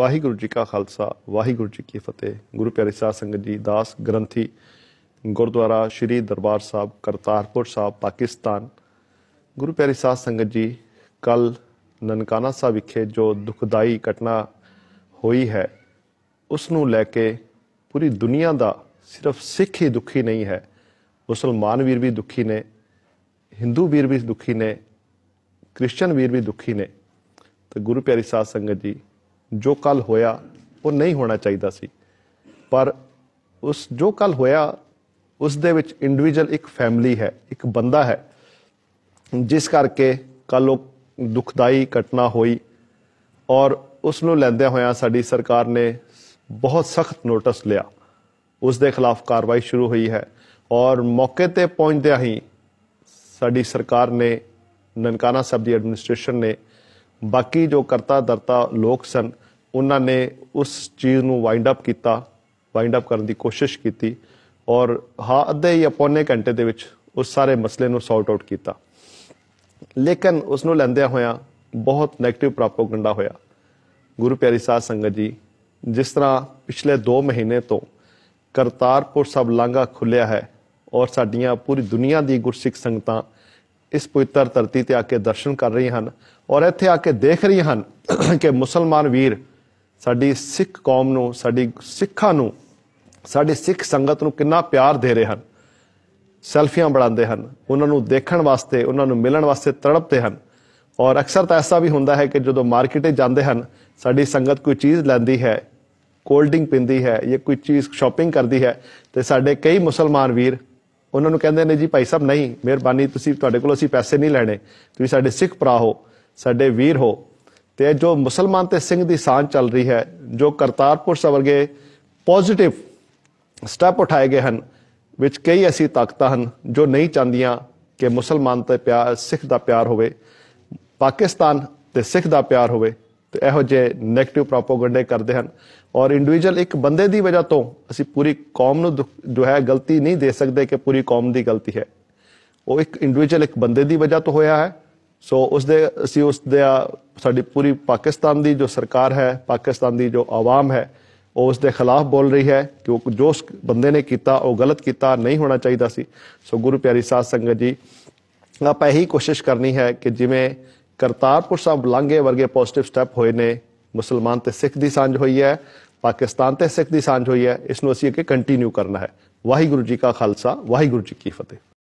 ਵਾਹਿਗੁਰੂ ਜੀ ਕਾ ਖਾਲਸਾ ਵਾਹਿਗੁਰੂ ਜੀ ਕੀ ਫਤਿਹ ਗੁਰੂ ਪਿਆਰੇ ਸਾਧ ਸੰਗਤ ਜੀ ਦਾਸ ਗ੍ਰੰਥੀ ਗੁਰਦੁਆਰਾ ਸ਼੍ਰੀ ਦਰਬਾਰ ਸਾਹਿਬ ਕਰਤਾਰਪੁਰ ਸਾਹਿਬ ਪਾਕਿਸਤਾਨ ਗੁਰੂ ਪਿਆਰੇ ਸਾਧ ਸੰਗਤ ਜੀ ਕੱਲ ਨਨਕਾਣਾ ਸਾਹਿਬ ਵਿਖੇ ਜੋ ਦੁਖਦਾਈ ਘਟਨਾ ਹੋਈ ਹੈ ਉਸ ਨੂੰ ਲੈ ਕੇ ਪੂਰੀ ਦੁਨੀਆ ਦਾ ਸਿਰਫ ਸਿੱਖ ਹੀ ਦੁਖੀ ਨਹੀਂ ਹੈ ਮੁਸਲਮਾਨ ਵੀਰ ਵੀ ਦੁਖੀ ਨੇ ਹਿੰਦੂ ਵੀਰ ਵੀ ਦੁਖੀ ਨੇ ਕ੍ਰਿਸਚੀਅਨ ਵੀਰ ਵੀ ਦੁਖੀ ਨੇ ਤੇ ਗੁਰੂ ਪਿਆਰੇ ਸਾਧ ਸੰਗਤ ਜੀ ਜੋ ਕੱਲ ਹੋਇਆ ਉਹ ਨਹੀਂ ਹੋਣਾ ਚਾਹੀਦਾ ਸੀ ਪਰ ਉਸ ਜੋ ਕੱਲ ਹੋਇਆ ਉਸ ਦੇ ਵਿੱਚ ਇੰਡੀਵਿਜੂਅਲ ਇੱਕ ਫੈਮਿਲੀ ਹੈ ਇੱਕ ਬੰਦਾ ਹੈ ਜਿਸ ਕਰਕੇ ਕੱਲ ਉਹ ਦੁਖਦਾਈ ਘਟਨਾ ਹੋਈ ਔਰ ਉਸ ਨੂੰ ਲੈਂਦਿਆਂ ਹੋਇਆਂ ਸਾਡੀ ਸਰਕਾਰ ਨੇ ਬਹੁਤ ਸਖਤ ਨੋਟਿਸ ਲਿਆ ਉਸ ਦੇ ਖਿਲਾਫ ਕਾਰਵਾਈ ਸ਼ੁਰੂ ਹੋਈ ਹੈ ਔਰ ਮੌਕੇ ਤੇ ਪਹੁੰਚਦਿਆਂ ਹੀ ਸਾਡੀ ਸਰਕਾਰ ਨੇ ਨਨਕਾਣਾ ਸਾਹਿਬ ਦੀ ਐਡਮਿਨਿਸਟ੍ਰੇਸ਼ਨ ਨੇ ਬਾਕੀ ਜੋ ਕਰਤਾ ਦਰਤਾ ਲੋਕ ਸਨ ਉਹਨਾਂ ਨੇ ਉਸ ਚੀਜ਼ ਨੂੰ ਵਾਈਂਡ ਅਪ ਕੀਤਾ ਵਾਈਂਡ ਅਪ ਕਰਨ ਦੀ ਕੋਸ਼ਿਸ਼ ਕੀਤੀ ਔਰ ਹਾਂ ਅੱਧੇ ਜਾਂ ਪੌਨੇ ਘੰਟੇ ਦੇ ਵਿੱਚ ਉਸ ਸਾਰੇ ਮਸਲੇ ਨੂੰ ਸੌਲਟ ਆਊਟ ਕੀਤਾ ਲੇਕਿਨ ਉਸ ਨੂੰ ਲੈਂਦਿਆਂ ਹੋਇਆਂ ਬਹੁਤ 네ਗੇਟਿਵ ਪ੍ਰੋਪਗੈਂਡਾ ਹੋਇਆ ਗੁਰੂ ਪਿਆਰੀ ਸਾਧ ਸੰਗਤ ਜੀ ਜਿਸ ਤਰ੍ਹਾਂ ਪਿਛਲੇ 2 ਮਹੀਨੇ ਤੋਂ ਕਰਤਾਰਪੁਰ ਸਭ ਲਾਂਗਾ ਖੁੱਲਿਆ ਹੈ ਔਰ ਸਾਡੀਆਂ ਪੂਰੀ ਦੁਨੀਆ ਦੀ ਗੁਰਸਿੱਖ ਸੰਗਤਾਂ ਇਸ ਪਵਿੱਤਰ ਧਰਤੀ ਤੇ ਆ ਕੇ ਦਰਸ਼ਨ ਕਰ ਰਹੀਆਂ ਹਨ ਔਰ ਇੱਥੇ ਆ ਕੇ ਦੇਖ ਰਹੀਆਂ ਹਨ ਕਿ ਮੁਸਲਮਾਨ ਵੀਰ ਸਾਡੀ ਸਿੱਖ ਕੌਮ ਨੂੰ ਸਾਡੀ ਸਿੱਖਾਂ ਨੂੰ ਸਾਡੀ ਸਿੱਖ ਸੰਗਤ ਨੂੰ ਕਿੰਨਾ ਪਿਆਰ ਦੇ ਰਹੇ ਹਨ ਸੈਲਫੀਆਂ ਬਣਾਉਂਦੇ ਹਨ ਉਹਨਾਂ ਨੂੰ ਦੇਖਣ ਵਾਸਤੇ ਉਹਨਾਂ ਨੂੰ ਮਿਲਣ ਵਾਸਤੇ ਤੜਪਦੇ ਹਨ ਔਰ ਅਕਸਰ ਤਾਂ ਐਸਾ ਵੀ ਹੁੰਦਾ ਹੈ ਕਿ ਜਦੋਂ ਮਾਰਕੀਟੇ ਜਾਂਦੇ ਹਨ ਸਾਡੀ ਸੰਗਤ ਕੋਈ ਚੀਜ਼ ਲੈਂਦੀ ਹੈ ਕੋਲਡ ਪਿੰਦੀ ਹੈ ਜਾਂ ਕੋਈ ਚੀਜ਼ ਸ਼ਾਪਿੰਗ ਕਰਦੀ ਹੈ ਤੇ ਸਾਡੇ ਕਈ ਮੁਸਲਮਾਨ ਵੀਰ ਉਹਨਾਂ ਨੂੰ ਕਹਿੰਦੇ ਨੇ ਜੀ ਭਾਈ ਸਾਹਿਬ ਨਹੀਂ ਮਿਹਰਬਾਨੀ ਤੁਸੀਂ ਤੁਹਾਡੇ ਕੋਲ ਅਸੀਂ ਪੈਸੇ ਨਹੀਂ ਲੈਣੇ ਤੁਸੀਂ ਸਾਡੇ ਸਿੱਖ ਭਰਾ ਹੋ ਸਾਡੇ ਵੀਰ ਹੋ ਤੇ ਜੋ ਮੁਸਲਮਾਨ ਤੇ ਸਿੰਘ ਦੀ ਸਾਂਝ ਚੱਲ ਰਹੀ ਹੈ ਜੋ ਕਰਤਾਰਪੁਰ ਸਾਹਿਬ ਵਰਗੇ ਪੋਜ਼ਿਟਿਵ ਸਟੈਪ ਉਠਾਏ ਗਏ ਹਨ ਵਿੱਚ ਕਈ ਐਸੀ ਤਾਕਤਾਂ ਹਨ ਜੋ ਨਹੀਂ ਚਾਹੁੰਦੀਆਂ ਕਿ ਮੁਸਲਮਾਨ ਤੇ ਪਿਆਰ ਸਿੱਖ ਦਾ ਪਿਆਰ ਹੋਵੇ ਪਾਕਿਸਤਾਨ ਤੇ ਸਿੱਖ ਦਾ ਪਿਆਰ ਹੋਵੇ ਤੇ ਇਹੋ ਜੇ 네ਗੇਟਿਵ ਪ੍ਰੋਪਗੈਂਡੇ ਕਰਦੇ ਹਨ ਔਰ ਇੰਡੀਵਿਜੂਅਲ ਇੱਕ ਬੰਦੇ ਦੀ ਵਜ੍ਹਾ ਤੋਂ ਅਸੀਂ ਪੂਰੀ ਕੌਮ ਨੂੰ ਜੋ ਹੈ ਗਲਤੀ ਨਹੀਂ ਦੇ ਸਕਦੇ ਕਿ ਪੂਰੀ ਕੌਮ ਦੀ ਗਲਤੀ ਹੈ ਉਹ ਇੱਕ ਇੰਡੀਵਿਜੂਅਲ ਇੱਕ ਬੰਦੇ ਦੀ ਵਜ੍ਹਾ ਤੋਂ ਹੋਇਆ ਹੈ ਸੋ ਉਸ ਦੇ ਅਸੀਂ ਉਸ ਦੇ ਸਾਡੀ ਪੂਰੀ ਪਾਕਿਸਤਾਨ ਦੀ ਜੋ ਸਰਕਾਰ ਹੈ ਪਾਕਿਸਤਾਨ ਦੀ ਜੋ ਆਵਾਮ ਹੈ ਉਹ ਉਸ ਦੇ ਖਿਲਾਫ ਬੋਲ ਰਹੀ ਹੈ ਕਿ ਉਹ ਜੋ ਬੰਦੇ ਨੇ ਕੀਤਾ ਉਹ ਗਲਤ ਕੀਤਾ ਨਹੀਂ ਹੋਣਾ ਚਾਹੀਦਾ ਸੀ ਸੋ ਗੁਰੂ ਪਿਆਰੀ ਸਾਧ ਸੰਗਤ ਜੀ ਆਪਾਂ ਇਹੀ ਕੋਸ਼ਿਸ਼ ਕਰਨੀ ਹੈ ਕਿ ਜਿਵੇਂ ਕਰਤਾਰਪੁਰ ਸਾਹਿਬ ਲਾਂਗੇ ਵਰਗੇ ਪੋਜ਼ਿਟਿਵ ਸਟੈਪ ਹੋਏ ਨੇ ਮੁਸਲਮਾਨ ਤੇ ਸਿੱਖ ਦੀ ਸਾਂਝ ਹੋਈ ਹੈ ਪਾਕਿਸਤਾਨ ਤੇ ਸਿੱਖ ਦੀ ਸਾਂਝ ਹੋਈ ਹੈ ਇਸ ਨੂੰ ਅਸੀਂ ਅੱਗੇ ਕੰਟੀਨਿਊ ਕਰਨਾ ਹੈ ਵਾਹਿਗੁਰੂ ਜੀ ਕਾ ਖਾਲਸਾ ਵਾਹਿਗੁਰੂ ਜੀ ਕੀ ਫਤਿਹ